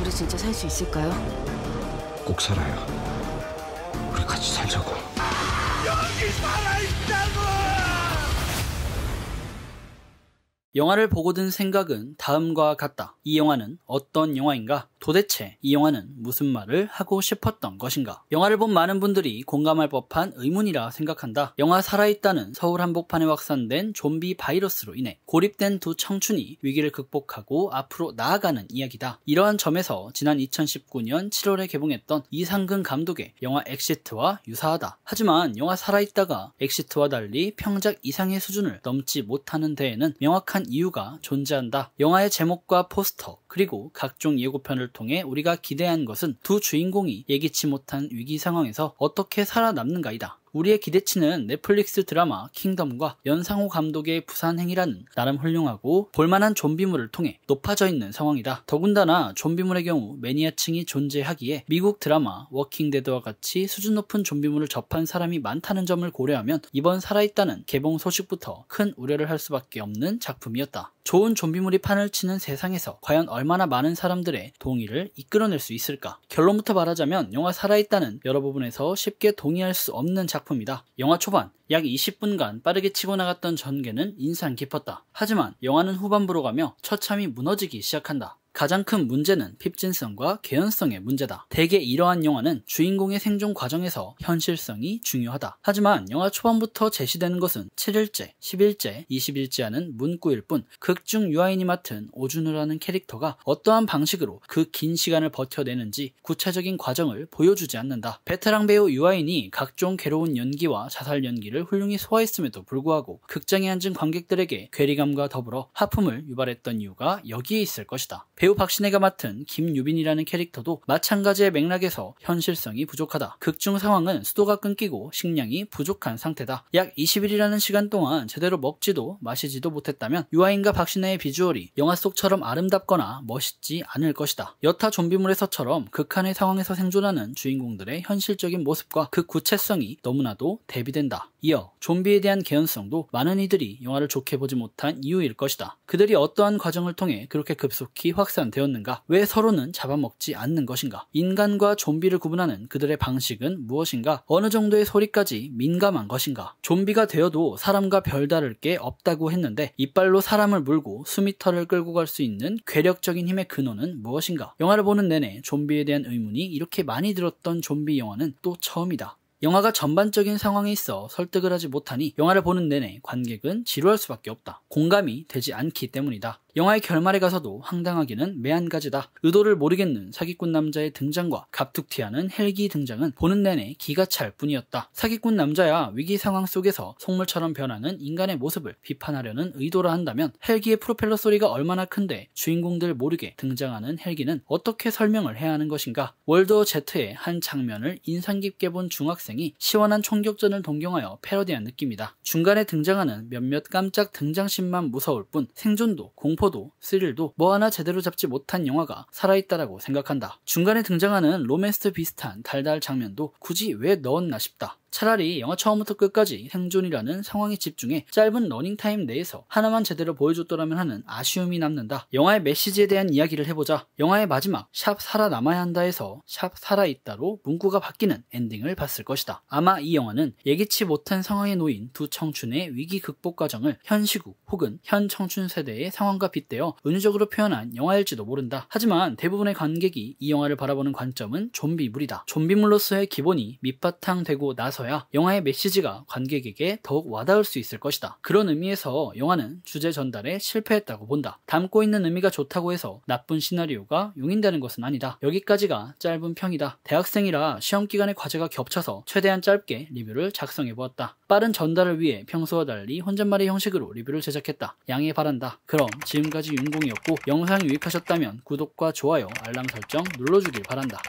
우리 진짜 살 수 있을까요? 꼭 살아요. 우리 같이 살자고. 여기 살아있다고! 영화를 보고 든 생각은 다음과 같다. 이 영화는 어떤 영화인가? 도대체 이 영화는 무슨 말을 하고 싶었던 것인가? 영화를 본 많은 분들이 공감할 법한 의문이라 생각한다. 영화 살아있다는 서울 한복판에 확산된 좀비 바이러스로 인해 고립된 두 청춘이 위기를 극복하고 앞으로 나아가는 이야기다. 이러한 점에서 지난 2019년 7월에 개봉했던 이상근 감독의 영화 엑시트와 유사하다. 하지만 영화 살아있다가 엑시트와 달리 평작 이상의 수준을 넘지 못하는 데에는 명확한 이유가 존재한다. 영화의 제목과 포스터, 그리고 각종 예고편을 통해 우리가 기대한 것은 두 주인공이 예기치 못한 위기 상황에서 어떻게 살아남는가이다. 우리의 기대치는 넷플릭스 드라마 킹덤과 연상호 감독의 부산행이라는 나름 훌륭하고 볼만한 좀비물을 통해 높아져 있는 상황이다. 더군다나 좀비물의 경우 매니아층이 존재하기에 미국 드라마 워킹데드와 같이 수준 높은 좀비물을 접한 사람이 많다는 점을 고려하면 이번 살아있다는 개봉 소식부터 큰 우려를 할 수밖에 없는 작품이었다. 좋은 좀비물이 판을 치는 세상에서 과연 얼마나 많은 사람들의 동의를 이끌어낼 수 있을까? 결론부터 말하자면 영화 살아있다는 여러 부분에서 쉽게 동의할 수 없는 작품이다. 영화 초반 약 20분간 빠르게 치고 나갔던 전개는 인상 깊었다. 하지만 영화는 후반부로 가며 처참히 무너지기 시작한다. 가장 큰 문제는 핍진성과 개연성의 문제다. 대개 이러한 영화는 주인공의 생존 과정에서 현실성이 중요하다. 하지만 영화 초반부터 제시되는 것은 7일째, 10일째, 20일째 하는 문구일 뿐 극중 유아인이 맡은 오준우라는 캐릭터가 어떠한 방식으로 그 긴 시간을 버텨내는지 구체적인 과정을 보여주지 않는다. 베테랑 배우 유아인이 각종 괴로운 연기와 자살 연기를 훌륭히 소화했음에도 불구하고 극장에 앉은 관객들에게 괴리감과 더불어 하품을 유발했던 이유가 여기에 있을 것이다. 배우 박신혜가 맡은 김유빈이라는 캐릭터도 마찬가지의 맥락에서 현실성이 부족하다. 극중 상황은 수도가 끊기고 식량이 부족한 상태다. 약 20일이라는 시간 동안 제대로 먹지도 마시지도 못했다면 유아인과 박신혜의 비주얼이 영화 속처럼 아름답거나 멋있지 않을 것이다. 여타 좀비물에서처럼 극한의 상황에서 생존하는 주인공들의 현실적인 모습과 그 구체성이 너무나도 대비된다. 이어 좀비에 대한 개연성도 많은 이들이 영화를 좋게 보지 못한 이유일 것이다. 그들이 어떠한 과정을 통해 그렇게 급속히 확산되었는가? 왜 서로는 잡아먹지 않는 것인가? 인간과 좀비를 구분하는 그들의 방식은 무엇인가? 어느 정도의 소리까지 민감한 것인가? 좀비가 되어도 사람과 별다를 게 없다고 했는데 이빨로 사람을 물고 수미터를 끌고 갈 수 있는 괴력적인 힘의 근원은 무엇인가? 영화를 보는 내내 좀비에 대한 의문이 이렇게 많이 들었던 좀비 영화는 또 처음이다. 영화가 전반적인 상황에 있어 설득을 하지 못하니 영화를 보는 내내 관객은 지루할 수밖에 없다. 공감이 되지 않기 때문이다. 영화의 결말에 가서도 황당하기는 매한가지다. 의도를 모르겠는 사기꾼 남자의 등장과 갑툭튀하는 헬기 등장은 보는 내내 기가 찰 뿐이었다. 사기꾼 남자야 위기 상황 속에서 속물처럼 변하는 인간의 모습을 비판하려는 의도라 한다면 헬기의 프로펠러 소리가 얼마나 큰데 주인공들 모르게 등장하는 헬기는 어떻게 설명을 해야 하는 것인가? 월드 워 제트의 한 장면을 인상 깊게 본 중학생 등이 시원한 총격전을 동경하여 패러디한 느낌이다. 중간에 등장하는 몇몇 깜짝 등장신만 무서울 뿐 생존도 공포도 스릴도 뭐 하나 제대로 잡지 못한 영화가 살아있다라고 생각한다. 중간에 등장하는 로맨스 비슷한 달달 장면도 굳이 왜 넣었나 싶다. 차라리 영화 처음부터 끝까지 생존이라는 상황에 집중해 짧은 러닝타임 내에서 하나만 제대로 보여줬더라면 하는 아쉬움이 남는다. 영화의 메시지에 대한 이야기를 해보자. 영화의 마지막 샵 살아남아야 한다에서 샵 살아있다로 문구가 바뀌는 엔딩을 봤을 것이다. 아마 이 영화는 예기치 못한 상황에 놓인 두 청춘의 위기 극복 과정을 현시구 혹은 현 청춘 세대의 상황과 빗대어 은유적으로 표현한 영화일지도 모른다. 하지만 대부분의 관객이 이 영화를 바라보는 관점은 좀비물이다. 좀비물로서의 기본이 밑바탕 되고 나서 있어야 영화의 메시지가 관객에게 더욱 와닿을 수 있을 것이다. 그런 의미에서 영화는 주제 전달에 실패했다고 본다. 담고 있는 의미가 좋다고 해서 나쁜 시나리오가 용인되는 것은 아니다. 여기까지가 짧은 평이다. 대학생이라 시험 기간의 과제가 겹쳐서 최대한 짧게 리뷰를 작성해 보았다. 빠른 전달을 위해 평소와 달리 혼잣말의 형식으로 리뷰를 제작했다. 양해 바란다. 그럼 지금까지 윤공이었고 영상이 유익하셨다면 구독과 좋아요, 알람 설정 눌러주길 바란다.